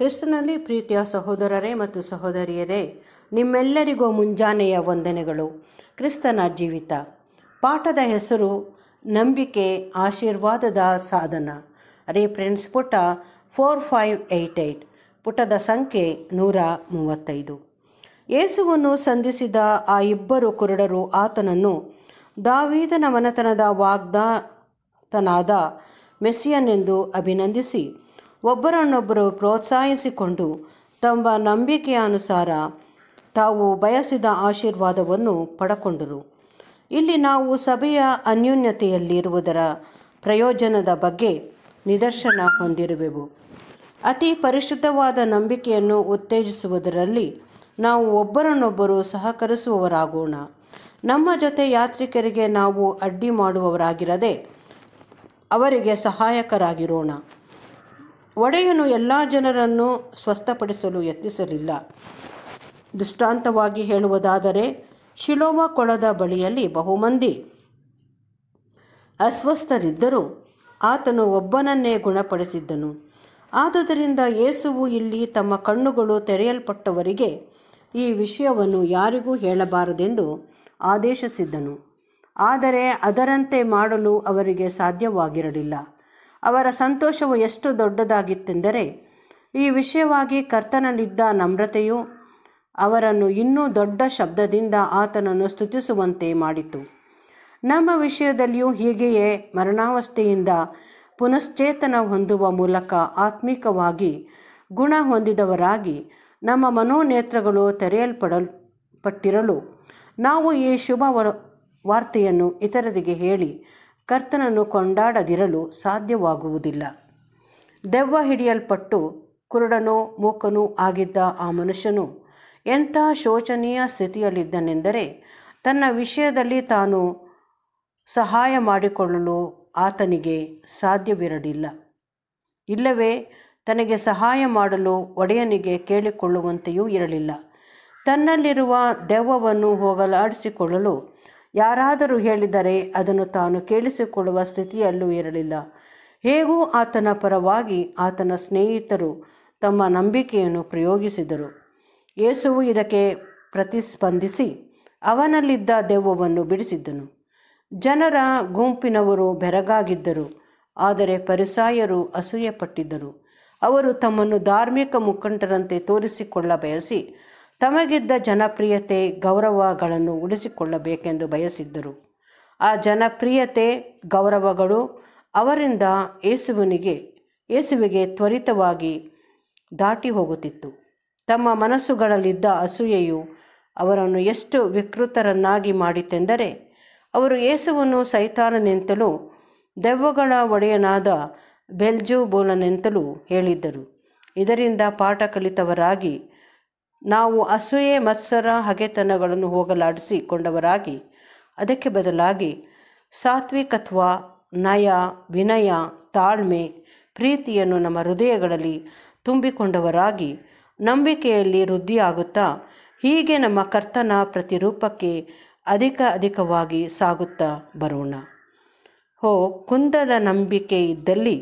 ಕ್ರಿಸ್ತನಲ್ಲಿ ಪ್ರೀತಿಯ ಸಹೋದರರೇ ಮತ್ತು ಸಹೋದರಿಯರೇ ನಿಮ್ಮೆಲ್ಲರಿಗೂ ಮುಂಜಾನೆಯ ವಂದನೆಗಳು ಕ್ರಿಸ್ತನ ಜೀವಿತ ಪಾಠದ ಹೆಸರು ನಂಬಿಕೆ ಆಶೀರ್ವಾದದ ಸಾಧನ ಫ್ರೆಂಡ್ಸ್ ಪುಟ ಫೋರ್ ಫೈವ್ ಏಯ್ಟ್ ಏಯ್ಟ್ ಪುಟದ ಸಂಖ್ಯೆ ನೂರ ಮೂವತ್ತೈದು ಯೇಸುವನ್ನು ಸಂಧಿಸಿದ ಆ ಇಬ್ಬರು ಕುರುಡರು ಆತನನ್ನು ದಾವೀದನ ಮನೆತನದ ವಾಗ್ದಾತನಾದ ಎಂದು ಅಭಿನಂದಿಸಿ ಒಬ್ಬರನ್ನೊಬ್ಬರು ಪ್ರೋತ್ಸಾಹಿಸಿಕೊಂಡು ತಮ್ಮ ನಂಬಿಕೆಯನುಸಾರ ತಾವು ಬಯಸಿದ ಆಶೀರ್ವಾದವನ್ನು ಪಡಕೊಂಡರು ಇಲ್ಲಿ ನಾವು ಸಭೆಯ ಅನ್ಯೂನ್ಯತೆಯಲ್ಲಿರುವುದರ ಪ್ರಯೋಜನದ ಬಗ್ಗೆ ನಿದರ್ಶನ ಹೊಂದಿರುವೆವು ಅತಿ ಪರಿಶುದ್ಧವಾದ ನಂಬಿಕೆಯನ್ನು ಉತ್ತೇಜಿಸುವುದರಲ್ಲಿ ನಾವು ಒಬ್ಬರನ್ನೊಬ್ಬರು ಸಹಕರಿಸುವವರಾಗೋಣ ನಮ್ಮ ಜೊತೆ ಯಾತ್ರಿಕರಿಗೆ ನಾವು ಅಡ್ಡಿ ಮಾಡುವವರಾಗಿರದೆ ಅವರಿಗೆ ಸಹಾಯಕರಾಗಿರೋಣ ಒಡೆಯನು ಎಲ್ಲ ಜನರನ್ನು ಸ್ವಸ್ಥಪಡಿಸಲು ಯತ್ನಿಸಲಿಲ್ಲ ದೃಷ್ಟಾಂತವಾಗಿ ಹೇಳುವುದಾದರೆ ಶಿಲೋಮ ಕೊಳದ ಬಳಿಯಲ್ಲಿ ಬಹುಮಂದಿ ಅಸ್ವಸ್ಥರಿದ್ದರೂ ಆತನು ಒಬ್ಬನನ್ನೇ ಗುಣಪಡಿಸಿದ್ದನು ಆದ್ದರಿಂದ ಯೇಸುವು ಇಲ್ಲಿ ತಮ್ಮ ಕಣ್ಣುಗಳು ತೆರೆಯಲ್ಪಟ್ಟವರಿಗೆ ಈ ವಿಷಯವನ್ನು ಯಾರಿಗೂ ಹೇಳಬಾರದೆಂದು ಆದೇಶಿಸಿದ್ದನು ಆದರೆ ಅದರಂತೆ ಮಾಡಲು ಅವರಿಗೆ ಸಾಧ್ಯವಾಗಿರಲಿಲ್ಲ ಅವರ ಸಂತೋಷವು ಎಷ್ಟು ದೊಡ್ಡದಾಗಿತ್ತೆಂದರೆ ಈ ವಿಷಯವಾಗಿ ಕರ್ತನಲ್ಲಿದ್ದ ನಮ್ರತೆಯು ಅವರನ್ನು ಇನ್ನೂ ದೊಡ್ಡ ಶಬ್ದದಿಂದ ಆತನನ್ನು ಸ್ತುತಿಸುವಂತೆ ಮಾಡಿತು ನಮ್ಮ ವಿಷಯದಲ್ಲಿಯೂ ಹೀಗೆಯೇ ಮರಣಾವಸ್ಥೆಯಿಂದ ಪುನಶ್ಚೇತನ ಹೊಂದುವ ಮೂಲಕ ಆತ್ಮಿಕವಾಗಿ ಗುಣ ಹೊಂದಿದವರಾಗಿ ನಮ್ಮ ಮನೋನೇತ್ರಗಳು ತೆರೆಯಲ್ಪಡಲ್ಪಟ್ಟಿರಲು ನಾವು ಈ ಶುಭ ವಾರ್ತೆಯನ್ನು ಇತರರಿಗೆ ಹೇಳಿ ಕರ್ತನನ್ನು ಕೊಂಡಾಡದಿರಲು ಸಾಧ್ಯವಾಗುವುದಿಲ್ಲ ದೆವ್ವ ಹಿಡಿಯಲ್ಪಟ್ಟು ಕುರುಡನೋ ಮೂಕನೂ ಆಗಿದ್ದ ಆ ಮನುಷ್ಯನು ಎಂಥ ಶೋಚನೀಯ ಸ್ಥಿತಿಯಲ್ಲಿದ್ದನೆಂದರೆ ತನ್ನ ವಿಷಯದಲ್ಲಿ ತಾನು ಸಹಾಯ ಮಾಡಿಕೊಳ್ಳಲು ಆತನಿಗೆ ಸಾಧ್ಯವಿರಲಿಲ್ಲ ಇಲ್ಲವೇ ತನಗೆ ಸಹಾಯ ಮಾಡಲು ಒಡೆಯನಿಗೆ ಕೇಳಿಕೊಳ್ಳುವಂತೆಯೂ ಇರಲಿಲ್ಲ ತನ್ನಲ್ಲಿರುವ ದೆವ್ವವನ್ನು ಹೋಗಲಾಡಿಸಿಕೊಳ್ಳಲು ಯಾರಾದರೂ ಹೇಳಿದರೆ ಅದನ್ನು ತಾನು ಕೇಳಿಸಿಕೊಳ್ಳುವ ಸ್ಥಿತಿಯಲ್ಲೂ ಇರಲಿಲ್ಲ ಹೇಗೂ ಆತನ ಪರವಾಗಿ ಆತನ ಸ್ನೇಹಿತರು ತಮ್ಮ ನಂಬಿಕೆಯನ್ನು ಪ್ರಯೋಗಿಸಿದರು ಯೇಸುವು ಇದಕ್ಕೆ ಪ್ರತಿಸ್ಪಂದಿಸಿ ಅವನಲ್ಲಿದ್ದ ದೆವ್ವವನ್ನು ಬಿಡಿಸಿದ್ದನು ಜನರ ಗುಂಪಿನವರು ಬೆರಗಾಗಿದ್ದರು ಆದರೆ ಪರಿಸಾಯರು ಅಸೂಯೆಪಟ್ಟಿದ್ದರು ಅವರು ತಮ್ಮನ್ನು ಧಾರ್ಮಿಕ ಮುಖಂಡರಂತೆ ತೋರಿಸಿಕೊಳ್ಳ ಬಯಸಿ ತಮಗಿದ್ದ ಜನಪ್ರಿಯತೆ ಗೌರವಗಳನ್ನು ಉಳಿಸಿಕೊಳ್ಳಬೇಕೆಂದು ಬಯಸಿದ್ದರು ಆ ಜನಪ್ರಿಯತೆ ಗೌರವಗಳು ಅವರಿಂದ ಯೇಸುವಿನಿಗೆ ಯೇಸುವಿಗೆ ತ್ವರಿತವಾಗಿ ದಾಟಿ ಹೋಗುತ್ತಿತ್ತು ತಮ್ಮ ಮನಸ್ಸುಗಳಲ್ಲಿದ್ದ ಅಸೂಯೆಯು ಅವರನ್ನು ಎಷ್ಟು ವಿಕೃತರನ್ನಾಗಿ ಮಾಡಿತೆಂದರೆ ಅವರು ಯೇಸುವನ್ನು ಸೈತಾನನೆಂತಲೂ ದೆವ್ವಗಳ ಒಡೆಯನಾದ ಬೋಲನೆಂತಲೂ ಹೇಳಿದ್ದರು ಇದರಿಂದ ಪಾಠ ಕಲಿತವರಾಗಿ ನಾವು ಅಸೂಯೆ ಮತ್ಸರ ಹಗೆತನಗಳನ್ನು ಹೋಗಲಾಡಿಸಿಕೊಂಡವರಾಗಿ ಅದಕ್ಕೆ ಬದಲಾಗಿ ಸಾತ್ವಿಕತ್ವ ನಯ ವಿನಯ ತಾಳ್ಮೆ ಪ್ರೀತಿಯನ್ನು ನಮ್ಮ ಹೃದಯಗಳಲ್ಲಿ ತುಂಬಿಕೊಂಡವರಾಗಿ ನಂಬಿಕೆಯಲ್ಲಿ ವೃದ್ಧಿಯಾಗುತ್ತಾ ಹೀಗೆ ನಮ್ಮ ಕರ್ತನ ಪ್ರತಿರೂಪಕ್ಕೆ ಅಧಿಕ ಅಧಿಕವಾಗಿ ಸಾಗುತ್ತಾ ಬರೋಣ ಹೋ ಕುಂದದ ನಂಬಿಕೆ ಇದ್ದಲ್ಲಿ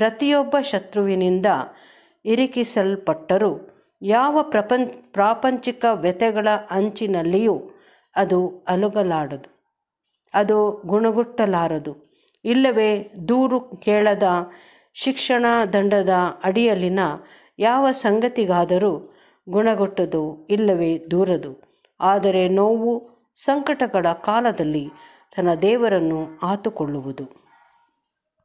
ಪ್ರತಿಯೊಬ್ಬ ಶತ್ರುವಿನಿಂದ ಇರಿಕಿಸಲ್ಪಟ್ಟರೂ ಯಾವ ಪ್ರಪಂಚ ಪ್ರಾಪಂಚಿಕ ವ್ಯತೆಗಳ ಅಂಚಿನಲ್ಲಿಯೂ ಅದು ಅಲುಗಲಾಡದು ಅದು ಗುಣಗುಟ್ಟಲಾರದು ಇಲ್ಲವೇ ದೂರು ಕೇಳದ ಶಿಕ್ಷಣ ದಂಡದ ಅಡಿಯಲ್ಲಿನ ಯಾವ ಸಂಗತಿಗಾದರೂ ಗುಣಗೊಟ್ಟದು ಇಲ್ಲವೇ ದೂರದು ಆದರೆ ನೋವು ಸಂಕಟಗಳ ಕಾಲದಲ್ಲಿ ತನ್ನ ದೇವರನ್ನು ಆತುಕೊಳ್ಳುವುದು